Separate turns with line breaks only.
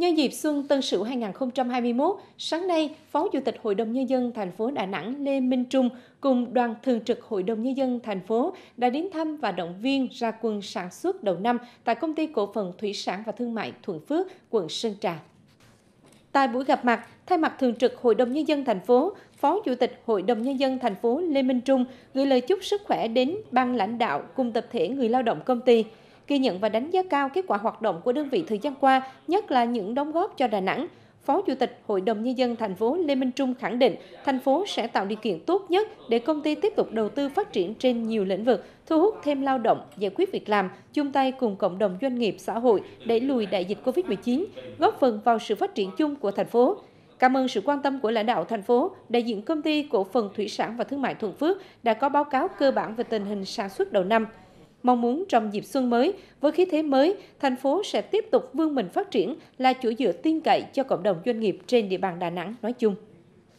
Nhân dịp xuân Tân Sửu 2021, sáng nay, Phó Chủ tịch Hội đồng Nhân dân thành phố Đà Nẵng Lê Minh Trung cùng đoàn thường trực Hội đồng Nhân dân thành phố đã đến thăm và động viên ra quân sản xuất đầu năm tại Công ty Cổ phần Thủy sản và Thương mại Thuận Phước, quận Sơn Trà. Tại buổi gặp mặt, thay mặt Thường trực Hội đồng Nhân dân thành phố, Phó Chủ tịch Hội đồng Nhân dân thành phố Lê Minh Trung gửi lời chúc sức khỏe đến ban lãnh đạo cùng tập thể người lao động công ty – ghi nhận và đánh giá cao kết quả hoạt động của đơn vị thời gian qua, nhất là những đóng góp cho Đà Nẵng. Phó Chủ tịch Hội đồng Nhân dân thành phố Lê Minh Trung khẳng định, thành phố sẽ tạo điều kiện tốt nhất để công ty tiếp tục đầu tư phát triển trên nhiều lĩnh vực, thu hút thêm lao động, giải quyết việc làm, chung tay cùng cộng đồng doanh nghiệp xã hội đẩy lùi đại dịch COVID-19, góp phần vào sự phát triển chung của thành phố. Cảm ơn sự quan tâm của lãnh đạo thành phố, đại diện công ty cổ phần thủy sản và thương mại Thuận Phước đã có báo cáo cơ bản về tình hình sản xuất đầu năm. Mong muốn trong dịp xuân mới, với khí thế mới, thành phố sẽ tiếp tục vươn mình phát triển là chỗ dựa tin cậy cho cộng đồng doanh nghiệp trên địa bàn Đà Nẵng nói chung.